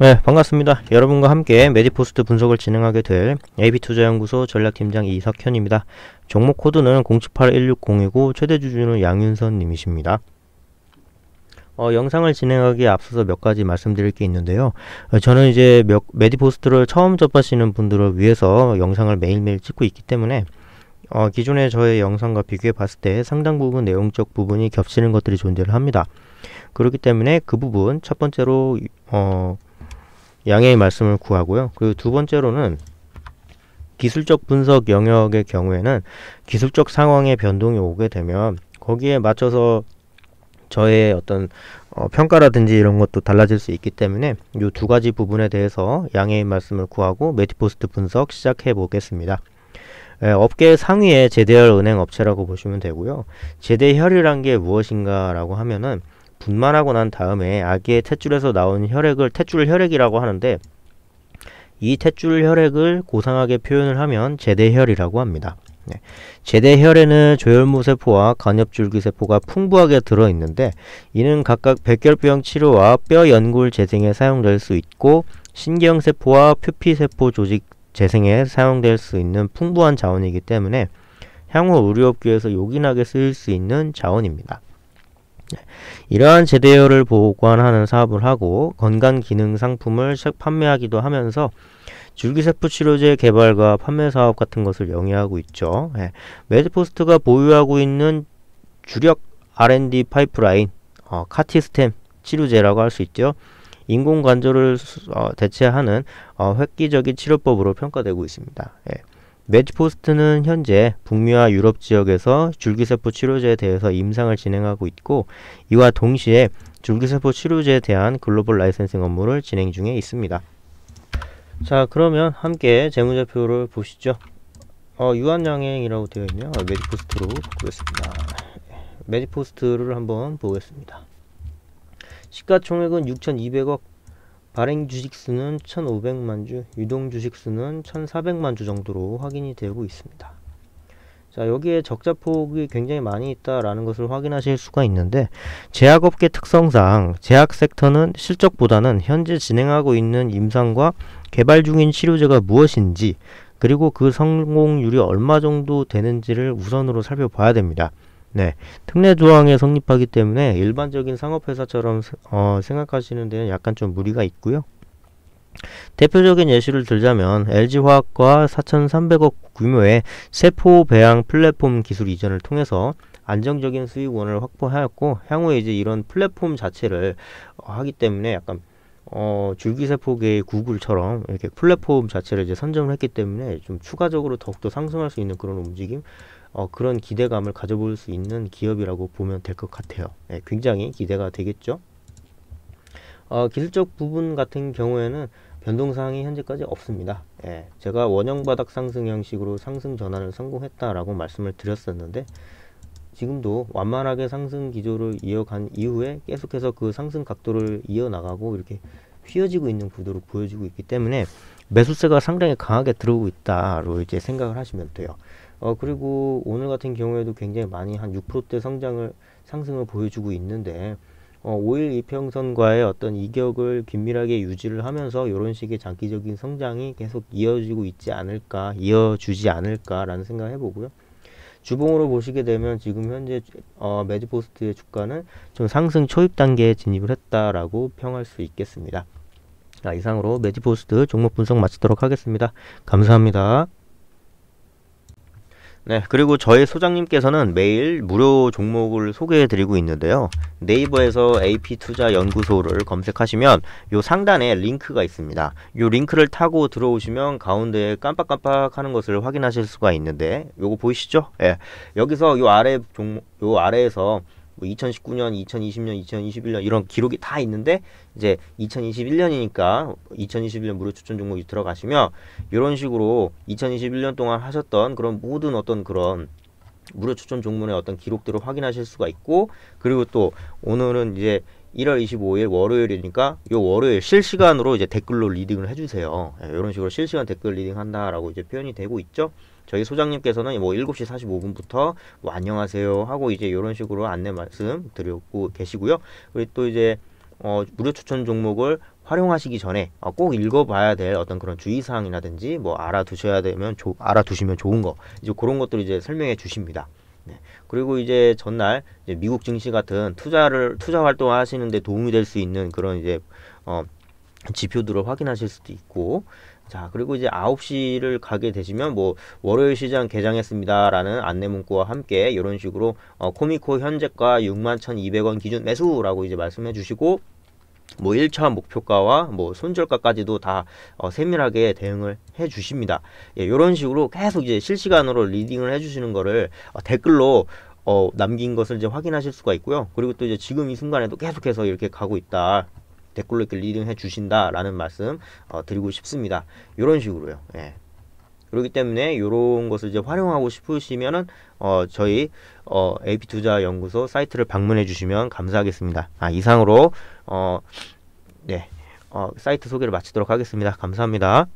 네, 반갑습니다. 여러분과 함께 메디포스트 분석을 진행하게 될 AB투자연구소 전략팀장 이석현입니다. 종목 코드는 0 7 8 1 6 0이고 최대 주주는 양윤선 님이십니다. 어, 영상을 진행하기에 앞서서 몇 가지 말씀드릴 게 있는데요. 어, 저는 이제 몇, 메디포스트를 처음 접하시는 분들을 위해서 영상을 매일매일 찍고 있기 때문에 어, 기존의 저의 영상과 비교해 봤을 때 상당 부분 내용적 부분이 겹치는 것들이 존재를 합니다. 그렇기 때문에 그 부분 첫 번째로 어, 양해의 말씀을 구하고요. 그리고 두 번째로는 기술적 분석 영역의 경우에는 기술적 상황의 변동이 오게 되면 거기에 맞춰서 저의 어떤 어, 평가라든지 이런 것도 달라질 수 있기 때문에 이 두 가지 부분에 대해서 양해의 말씀을 구하고 메디포스트 분석 시작해 보겠습니다. 예, 업계 상위의 제대열 은행 업체라고 보시면 되고요. 제대혈이란 게 무엇인가 라고 하면은 분만하고 난 다음에 아기의 탯줄에서 나온 혈액을 탯줄 혈액이라고 하는데 이 탯줄 혈액을 고상하게 표현을 하면 제대혈이라고 합니다. 네. 제대혈에는 조혈무세포와 간엽줄기세포가 풍부하게 들어있는데 이는 각각 백혈병 치료와 뼈 연골 재생에 사용될 수 있고 신경세포와 표피세포 조직 재생에 사용될 수 있는 풍부한 자원이기 때문에 향후 의료업계에서 요긴하게 쓰일 수 있는 자원입니다. 예. 이러한 제대율을 보관하는 사업을 하고 건강기능 상품을 판매하기도 하면서 줄기세포 치료제 개발과 판매 사업 같은 것을 영위하고 있죠. 예. 메드포스트가 보유하고 있는 주력 R&D 파이프라인 어, 카티스템 치료제라고 할 수 있죠. 인공관절을 어, 대체하는 어, 획기적인 치료법으로 평가되고 있습니다. 예. 매치포스트는 현재 북미와 유럽 지역에서 줄기세포 치료제에 대해서 임상을 진행하고 있고 이와 동시에 줄기세포 치료제에 대한 글로벌 라이센싱 업무를 진행 중에 있습니다. 자 그러면 함께 재무제표를 보시죠. 어, 유한양행이라고 되어 있네요. 매디포스트로 바꾸겠습니다. 매디포스트를 한번 보겠습니다. 시가총액은 6,200억 발행 주식수는 1,500만 주, 유동 주식수는 1,400만 주 정도로 확인이 되고 있습니다. 자, 여기에 적자 폭이 굉장히 많이 있다라는 것을 확인하실 수가 있는데 제약업계 특성상 제약 섹터는 실적보다는 현재 진행하고 있는 임상과 개발 중인 치료제가 무엇인지 그리고 그 성공률이 얼마 정도 되는지를 우선으로 살펴봐야 됩니다. 네, 특례 조항에 성립하기 때문에 일반적인 상업회사처럼 어, 생각하시는 데는 약간 좀 무리가 있고요. 대표적인 예시를 들자면 LG화학과 4,300억 규모의 세포 배양 플랫폼 기술 이전을 통해서 안정적인 수익원을 확보하였고 향후에 이제 이런 플랫폼 자체를 어, 하기 때문에 약간 어, 줄기세포계의 구글처럼 이렇게 플랫폼 자체를 이제 선정을 했기 때문에 좀 추가적으로 더욱더 상승할 수 있는 그런 움직임 어, 그런 기대감을 가져볼 수 있는 기업이라고 보면 될 것 같아요. 예, 굉장히 기대가 되겠죠. 어, 기술적 부분 같은 경우에는 변동사항이 현재까지 없습니다. 예, 제가 원형 바닥 상승 형식으로 상승 전환을 성공했다라고 말씀을 드렸었는데 지금도 완만하게 상승 기조를 이어간 이후에 계속해서 그 상승 각도를 이어나가고 이렇게 휘어지고 있는 구도로 보여지고 있기 때문에 매수세가 상당히 강하게 들어오고 있다로 이제 생각을 하시면 돼요. 어, 그리고 오늘 같은 경우에도 굉장히 많이 한 6%대 성장을 상승을 보여주고 있는데 어, 5일 이평선과의 어떤 이격을 긴밀하게 유지를 하면서 이런 식의 장기적인 성장이 계속 이어지고 있지 않을까, 이어주지 않을까라는 생각을 해보고요. 주봉으로 보시게 되면 지금 현재 어, 매드포스트의 주가는 좀 상승 초입 단계에 진입을 했다라고 평할 수 있겠습니다. 자, 이상으로 매드포스트 종목 분석 마치도록 하겠습니다. 감사합니다. 네, 그리고 저희 소장님께서는 매일 무료 종목을 소개해 드리고 있는데요. 네이버에서 AP 투자 연구소를 검색하시면 요 상단에 링크가 있습니다. 요 링크를 타고 들어오시면 가운데에 깜빡깜빡 하는 것을 확인하실 수가 있는데 요거 보이시죠? 예. 여기서 요 아래 종목 요 아래에서 뭐 2019년, 2020년, 2021년 이런 기록이 다 있는데 이제 2021년이니까 2021년 무료 추천 종목이 들어가시면 이런 식으로 2021년 동안 하셨던 그런 모든 어떤 그런 무료 추천 종목의 어떤 기록들을 확인하실 수가 있고 그리고 또 오늘은 이제 1월 25일 월요일이니까 요 월요일 실시간으로 이제 댓글로 리딩을 해주세요. 이런 예, 식으로 실시간 댓글 리딩 한다라고 이제 표현이 되고 있죠. 저희 소장님께서는 뭐 7시 45분부터 뭐 안녕하세요 하고 이제 이런 식으로 안내 말씀 드리고 계시고요. 그리고 또 이제 어, 무료 추천 종목을 활용하시기 전에 어, 꼭 읽어봐야 될 어떤 그런 주의사항이라든지 뭐 알아두셔야 되면 조, 알아두시면 좋은 거 이제 그런 것들 을 이제 설명해 주십니다. 네. 그리고 이제 전날 이제 미국 증시 같은 투자를 투자 활동을 하시는데 도움이 될 수 있는 그런 이제 어 지표들을 확인하실 수도 있고 자 그리고 이제 아홉 시를 가게 되시면 뭐 월요일 시장 개장했습니다라는 안내 문구와 함께 이런 식으로 어 코미코 현재가 육만 천이백 원 기준 매수라고 이제 말씀해 주시고 뭐일차 목표가와 뭐 손절가까지도 다 어, 세밀하게 대응을 해 주십니다. 예, 요런 식으로 계속 이제 실시간으로 리딩을 해 주시는 거를 어, 댓글로 어, 남긴 것을 이제 확인하실 수가 있고요. 그리고 또 이제 지금 이 순간에도 계속해서 이렇게 가고 있다. 댓글로 이렇게 리딩 해 주신다라는 말씀 어, 드리고 싶습니다. 이런 식으로요. 예. 그렇기 때문에 이런 것을 이제 활용하고 싶으시면은 어, 저희 어, AP 투자 연구소 사이트를 방문해 주시면 감사하겠습니다. 아, 이상으로 어, 네. 어, 사이트 소개를 마치도록 하겠습니다. 감사합니다.